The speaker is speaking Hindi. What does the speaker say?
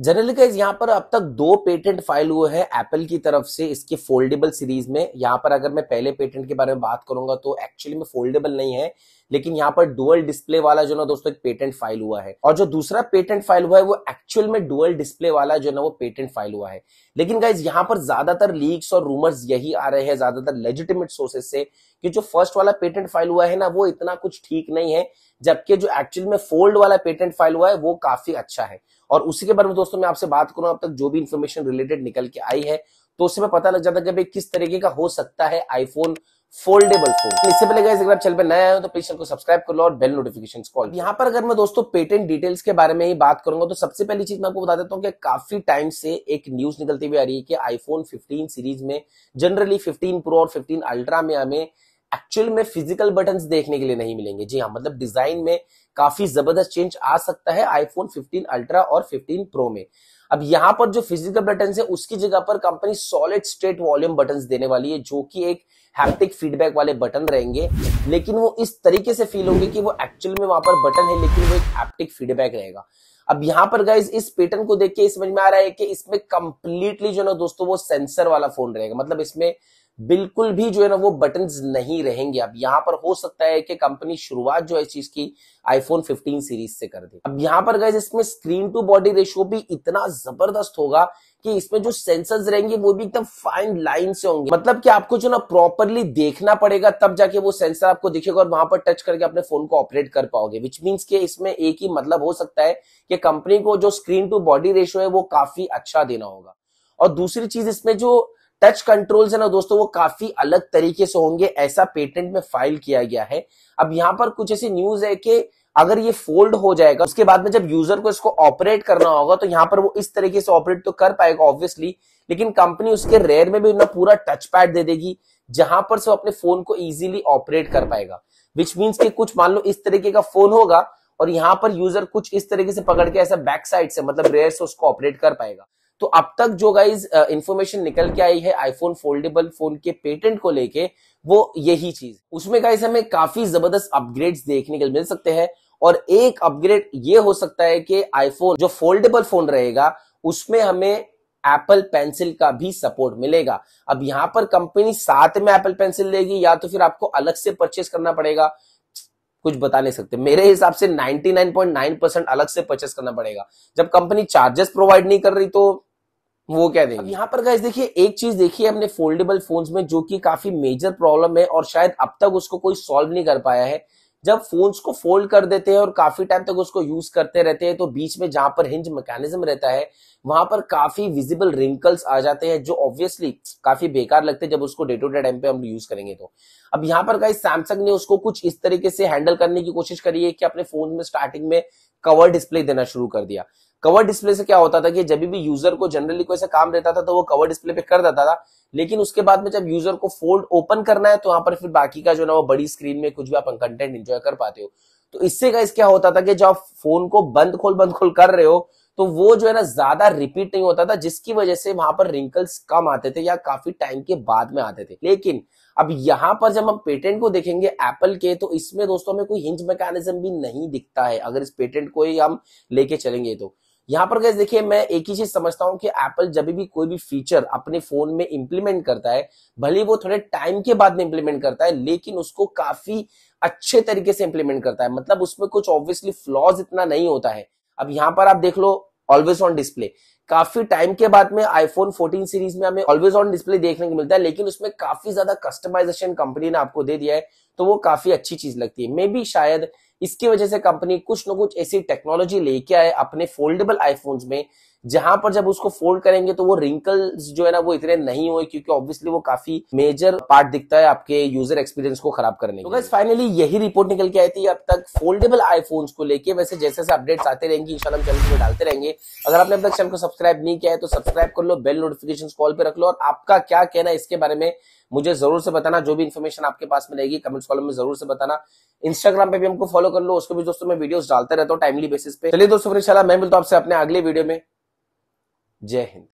जनरली गाइज यहाँ पर अब तक दो पेटेंट फाइल हुए हैं एप्पल की तरफ से इसके फोल्डेबल सीरीज में यहाँ पर अगर मैं पहले पेटेंट के बारे में बात करूंगा तो एक्चुअली में फोल्डेबल नहीं है लेकिन यहाँ पर डुअल डिस्प्ले वाला जो ना दोस्तों एक पेटेंट फाइल हुआ है और जो दूसरा पेटेंट फाइल हुआ है वो एक्चुअल में डुअल डिस्प्ले वाला जो ना वो पेटेंट फाइल हुआ है लेकिन गाइज यहाँ पर ज्यादातर लीक्स और रूमर्स यही आ रहे हैं ज्यादातर लेजिटिमेट सोर्सेस से कि जो फर्स्ट वाला पेटेंट फाइल हुआ है ना वो इतना कुछ ठीक नहीं है जबकि जो एक्चुअल में फोल्ड वाला पेटेंट फाइल हुआ है वो काफी अच्छा है और उसी के बारे में दोस्तों मैं आपसे बात करूं अब तक जो भी इन्फॉर्मेशन रिलेटेड निकल के आई है तो उससे पता लग जाता है कि किस तरीके का हो सकता है आईफोन फोल्डेबल फोन इससे पहले गाइस अगर आप चैनल पे नए आए हो तो प्लीज चैनल को सब्सक्राइब कर लो और बेल नोटिफिकेशन कॉल यहाँ पर अगर मैं दोस्तों पेटेंट डिटेल्स के बारे में ही बात करूंगा तो सबसे पहली चीज मैं आपको बता देता हूँ कि काफी टाइम से एक न्यूज निकलती हुई आ रही है कि आईफोन 15 सीरीज में जनरली 15 प्रो और 15 अल्ट्रा में हमें एक्चुअल में फिजिकल बटन देखने के लिए नहीं मिलेंगे जी हाँ मतलब डिजाइन में काफी जबरदस्त चेंज आ सकता है आईफोन 15 अल्ट्रा और 15 प्रो में अब यहां पर जो फिजिकल बटन है उसकी जगह पर company solid state volume button देने वाली है जो कि एक हैप्टिक फीडबैक वाले बटन रहेंगे लेकिन वो इस तरीके से फील होंगे कि वो एक्चुअल में वहां पर बटन है लेकिन वो एक हैप्टिक फीडबैक रहेगा अब यहाँ पर गाइज इस पेटर्न को देख के समझ में आ रहा है कि इसमें कंप्लीटली जो ना दोस्तों वो सेंसर वाला फोन रहेगा मतलब इसमें बिल्कुल भी जो है ना वो बटन नहीं रहेंगे अब यहाँ पर हो सकता है कि कंपनी शुरुआत जो है चीज की आईफोन 15 सीरीज से कर दे अब यहाँ पर गए इसमें स्क्रीन टू बॉडी रेशियो भी इतना जबरदस्त होगा कि इसमें जो सेंसर्स रहेंगे वो भी एकदम फाइन लाइन से होंगे मतलब कि आपको जो ना प्रॉपरली देखना पड़ेगा तब जाके वो सेंसर आपको दिखेगा और वहां पर टच करके अपने फोन को ऑपरेट कर पाओगे विच मीन्स के इसमें एक ही मतलब हो सकता है कि कंपनी को जो स्क्रीन टू बॉडी रेशियो है वो काफी अच्छा देना होगा और दूसरी चीज इसमें जो टच कंट्रोल है ना दोस्तों वो काफी अलग तरीके से होंगे ऐसा पेटेंट में फाइल किया गया है अब यहाँ पर कुछ ऐसी न्यूज है कि अगर ये फोल्ड हो जाएगा उसके बाद में जब यूजर को इसको ऑपरेट करना होगा तो यहाँ पर वो इस तरीके से ऑपरेट तो कर पाएगा ऑब्वियसली लेकिन कंपनी उसके रेयर में भी पूरा टच पैड दे देगी जहां पर से वो अपने फोन को इजीली ऑपरेट कर पाएगा विच मीन्स कि कुछ मान लो इस तरीके का फोन होगा और यहाँ पर यूजर कुछ इस तरीके से पकड़ के ऐसा बैक साइड से मतलब रेयर से उसको ऑपरेट कर पाएगा तो अब तक जो गाइज इंफॉर्मेशन uh, निकल के आई है आईफोन फोल्डेबल फोन के पेटेंट को लेके वो यही चीज उसमें गाइज हमें काफी जबरदस्त अपग्रेड्स देखने को मिल सकते हैं और एक अपग्रेड ये हो सकता है कि आईफोन जो फोल्डेबल फोन रहेगा उसमें हमें एप्पल पेंसिल का भी सपोर्ट मिलेगा अब यहां पर कंपनी साथ में एप्पल पेंसिल देगी या तो फिर आपको अलग से परचेस करना पड़ेगा कुछ बता नहीं सकते मेरे हिसाब से 99.9 परसेंट अलग से परचेस करना पड़ेगा जब कंपनी चार्जेस प्रोवाइड नहीं कर रही तो वो क्या देंगे यहाँ पर गैस देखिए एक चीज देखिए हमने फोल्डेबल फोन्स में जो कि काफी मेजर प्रॉब्लम है और शायद अब तक उसको कोई सॉल्व नहीं कर पाया है जब फोन्स को फोल्ड कर देते हैं और काफी टाइम तक उसको यूज करते रहते हैं तो बीच में जहां पर हिंज मैकेनिज्म रहता है वहां पर काफी विजिबल रिंकल्स आ जाते हैं जो ऑब्वियसली काफी बेकार लगते हैं जब उसको डे टू डे टाइम पे हम यूज करेंगे तो अब यहाँ पर कहीं सैमसंग ने उसको कुछ इस तरीके से हैंडल करने की कोशिश करी है कि अपने फोन में स्टार्टिंग में कवर डिस्प्ले देना शुरू कर दिया कवर डिस्प्ले से क्या होता था कि जब भी यूजर को जनरली कोई ऐसा काम रहता था तो वो कवर डिस्प्ले पे कर देता था लेकिन उसके बाद में जब यूजर को फोल्ड ओपन करना है तो यहाँ पर फिर बाकी का जो ना वो बड़ी स्क्रीन में कुछ भी आप कंटेंट एंजॉय कर पाते हो तो इससे का क्या होता था कि जब फोन को बंद खोल बंद खोल कर रहे हो तो वो जो है ना ज्यादा रिपीट नहीं होता था जिसकी वजह से वहां पर रिंकल्स कम आते थे या काफी टाइम के बाद में आते थे लेकिन अब यहां पर जब हम पेटेंट को देखेंगे एप्पल के तो इसमें दोस्तों हमें कोई हिंज मैकेनिज्म भी नहीं दिखता है अगर इस पेटेंट को ही हम लेके चलेंगे तो यहाँ पर गैस देखिए मैं एक ही चीज समझता हूँ कि एप्पल जब भी कोई भी फीचर अपने फोन में इंप्लीमेंट करता है भले वो थोड़े टाइम के बाद में इंप्लीमेंट करता है लेकिन उसको काफी अच्छे तरीके से इंप्लीमेंट करता है मतलब उसमें कुछ ऑब्वियसली फ्लॉज इतना नहीं होता है अब यहाँ पर आप देख लो ऑलवेज ऑन डिस्प्ले काफी टाइम के बाद में आईफोन 14 सीरीज में हमें ऑलवेज ऑन डिस्प्ले देखने को मिलता है लेकिन उसमें काफी ज्यादा कस्टमाइजेशन कंपनी ने आपको दे दिया है तो वो काफी अच्छी चीज लगती है मे बी शायद इसकी वजह से कंपनी कुछ ना कुछ ऐसी टेक्नोलॉजी लेके आए अपने फोल्डेबल आईफोन्स में जहां पर जब उसको फोल्ड करेंगे तो वो रिंकल्स जो है ना वो इतने नहीं हुए क्योंकि ऑब्वियसली वो काफी मेजर पार्ट दिखता है आपके यूजर एक्सपीरियंस को खराब करने तो बस फाइनली यही रिपोर्ट निकल के आई थी अब तक फोल्डेबल आईफोन्स को लेके वैसे जैसे जैसे अपडेट्स आते रहेंगे इंशाल्लाह हम चैनल में डालते रहेंगे अगर आपने अब तक चैनल को सब्सक्राइब नहीं किया है तो सब्सक्राइब कर लो बेल नोटिफिकेशन कॉल पर रख लो और आपका क्या कहना है इसके बारे में मुझे जरूर से बताना जो भी इन्फॉर्मेशन आपके पास में रहेगी कमेंट्स कॉलम में जरूर से बताना इंस्टाग्राम पे भी हमको फॉलो कर लो उसको भी दोस्तों मैं वीडियोस डालते रहता हूँ टाइमली बेसिस पे चलिए दोस्तों फिर इंशाल्लाह मैं मिलता हूँ आपसे अपने अगले वीडियो में जय हिंद